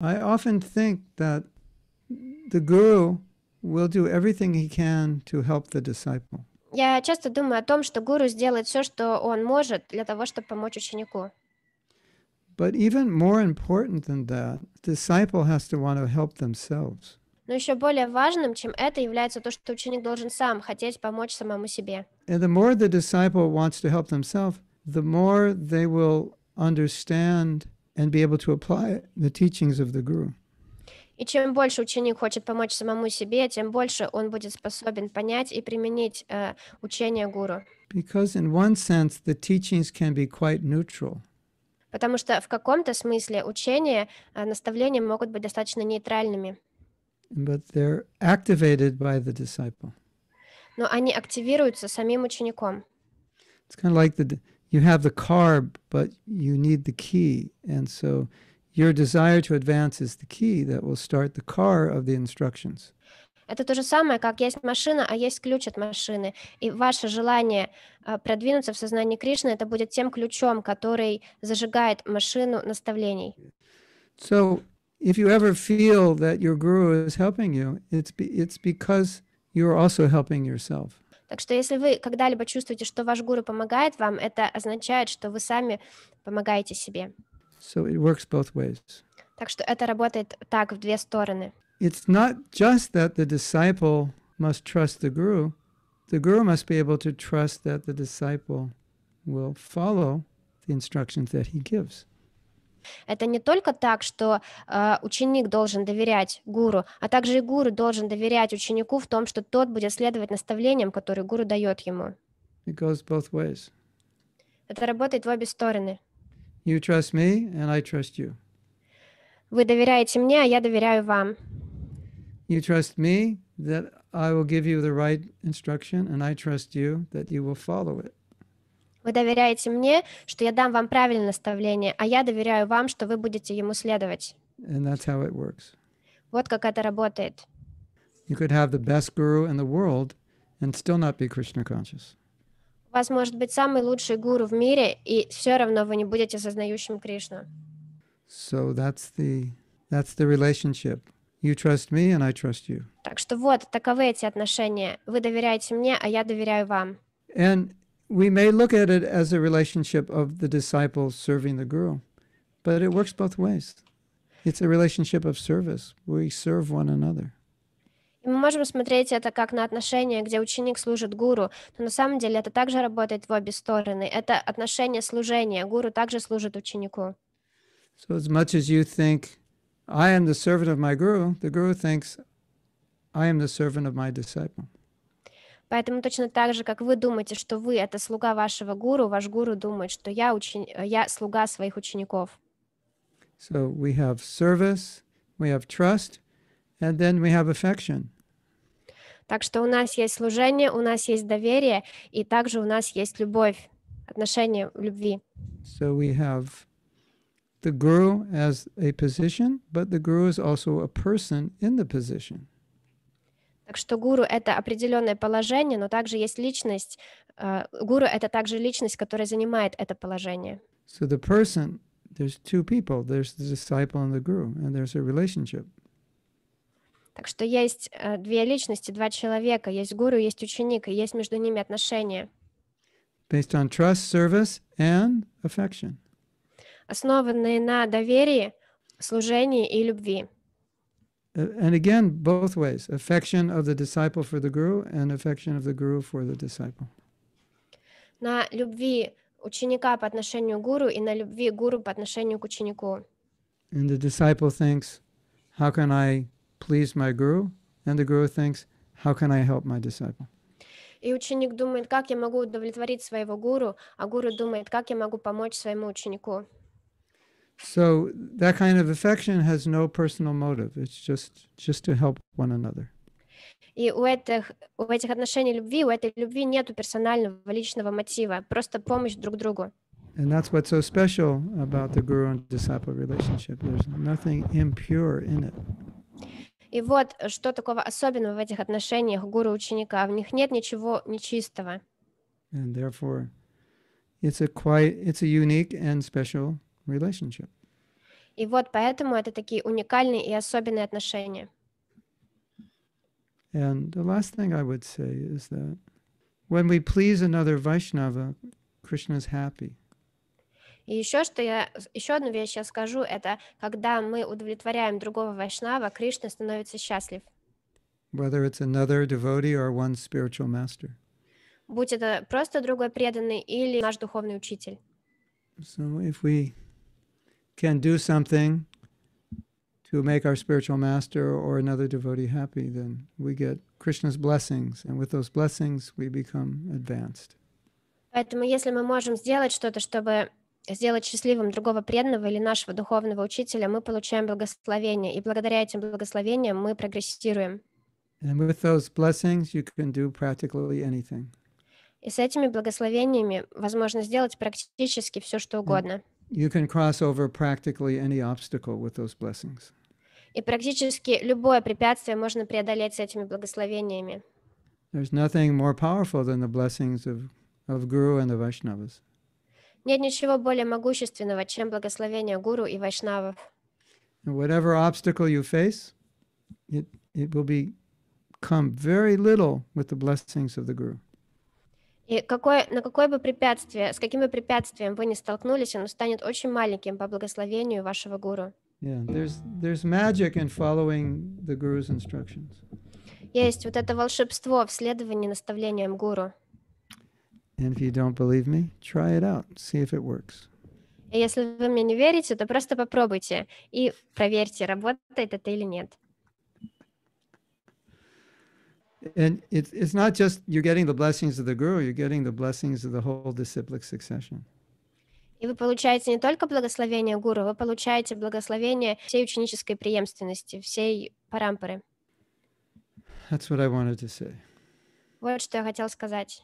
I often think that the guru will do everything he can to help the disciple. Я часто думаю о том, что гуру сделает все, что он может для того, чтобы помочь ученику. But even more important than that, disciple has to want to help themselves. Но еще более важным, чем это, является то, что ученик должен сам хотеть помочь самому себе. And the more the disciple wants to help themselves, the more they will understand and be able to apply the teachings of the Guru. И чем больше ученик хочет помочь самому себе, тем больше он будет способен понять и применить э, учение гуру. Because in one sense the teachings can be quite neutral. Потому что в каком-то смысле учения, э, наставления могут быть достаточно нейтральными. But they're activated by the disciple. Но они активируются самим учеником. It's kind of like the you have the car, but you need the key. And so your desire to advance is the key that will start the car of the instructions. Это то же самое, как есть машина, а есть ключ от машины. И ваше желание продвинуться в сознании Кришны, это будет тем ключом, который зажигает машину наставлений. So, if you ever feel that your guru is helping you, it's, be, it's because you're also helping yourself. Так что если вы когда-либо чувствуете, что ваш гуру помогает вам, это означает, что вы сами помогаете себе. So it works both ways. Так что это работает так в две стороны. It's not just that the disciple must trust the guru. The guru must be able to trust that the disciple will follow the instructions that he gives. Это не только так, что э, ученик должен доверять гуру, а также и гуру должен доверять ученику в том, что тот будет следовать наставлениям, которые гуру дает ему. It goes both ways. Это работает в обе стороны. You trust me, and I trust you. Вы доверяете мне, а я доверяю вам. You trust me that I will give you the right instruction, and I trust you that you will follow it. Вы доверяете мне, что я дам вам правильное наставление, а я доверяю вам, что вы будете ему следовать. And that's how it works. Вот как это работает. You could have the best guru in the world and still not be Krishna conscious. У вас может быть самый лучший гуру в мире, и все равно вы не будете сознающим Кришну. So that's the that's the relationship. You trust me and I trust you. Так что вот таковы эти отношения. Вы доверяете мне, а я доверяю вам. And we may look at it as a relationship of the disciple serving the guru, but it works both ways. It's a relationship of service. We serve one another. И мы можем смотреть это как на отношения, где ученик служит гуру, но на самом деле это также работает в обе стороны. Это отношение служения. Гуру также служит ученику. So as much as you think I am the servant of my guru, the guru thinks I am the servant of my disciple. Поэтому точно так же, как вы думаете, что вы это слуга вашего гуру, ваш гуру думает, что я, учен... Э, я слуга своих учеников. So we have service, we have trust, and then we have affection. Так что у нас есть служение, у нас есть доверие, и также у нас есть любовь, отношение любви. So we have the guru as a position, but the guru is also a person in the position что гуру — это определенное положение, но также есть личность. Э, гуру — это также личность, которая занимает это положение. So the person, there's two people, there's the disciple and the guru, and there's a relationship. Так что есть э, две личности, два человека, есть гуру, есть ученик, и есть между ними отношения. Based on trust, service, and affection. Основанные на доверии, служении и любви. Uh, and again, both ways affection of the disciple for the guru and affection of the guru for the disciple. На любви ученика по отношению к гуру и на любви гуру по отношению к ученику. And the disciple thinks, how can I please my guru? And the guru thinks, how can I help my disciple? И ученик думает, как я могу удовлетворить своего гуру, а гуру думает, как я могу помочь своему ученику. So that kind of affection has no personal motive. It's just just to help one another. И у этих, у этих отношений любви, у этой любви нет персонального личного мотива, просто помощь друг другу. And that's what's so special about the guru and disciple relationship. There's nothing impure in it. И вот что такого особенного в этих отношениях гуру-ученика. В них нет ничего нечистого. And therefore, it's a quite, it's a unique and special relationship. И вот поэтому это такие уникальные и особенные отношения. And the last thing I would say is that when we please another Vaishnava, Krishna is happy. И еще что я, еще одну вещь я скажу, это когда мы удовлетворяем другого Вайшнава, Кришна становится счастлив. Whether it's another devotee or one spiritual master. Будь это просто другой преданный или наш духовный учитель. So if we can do something to make our spiritual master or another devotee happy, then we get Krishna's blessings, and with those blessings we become advanced. Поэтому, если мы можем сделать что-то, чтобы сделать счастливым другого преданного или нашего духовного учителя, мы получаем благословение, и благодаря этим благословениям мы прогрессируем. And with those blessings, you can do practically anything. И с этими благословениями возможно сделать практически все, что угодно. And you can cross over practically any obstacle with those blessings. И практически любое препятствие можно преодолеть с этими благословениями. There's nothing more powerful than the blessings of, of Guru and the Vaishnavas. Нет ничего более могущественного, чем благословение Гуру и Вайшнавов. And whatever obstacle you face, it, it will become very little with the blessings of the Guru. И какой, на какое бы препятствие, с каким бы препятствием вы не столкнулись, оно станет очень маленьким по благословению вашего гуру. Yeah, there's, there's magic in following the guru's instructions. Есть вот это волшебство в следовании наставлениям гуру. And if you don't believe me, try it out, see if it works. И если вы мне не верите, то просто попробуйте и проверьте, работает это или нет. and it, it's not just you're getting the blessings of the guru, you're getting the blessings of the whole disciplic succession. И вы получаете не только благословение гуру, вы получаете благословение всей ученической преемственности, всей парампоры. That's what I wanted to say. Вот что я хотел сказать.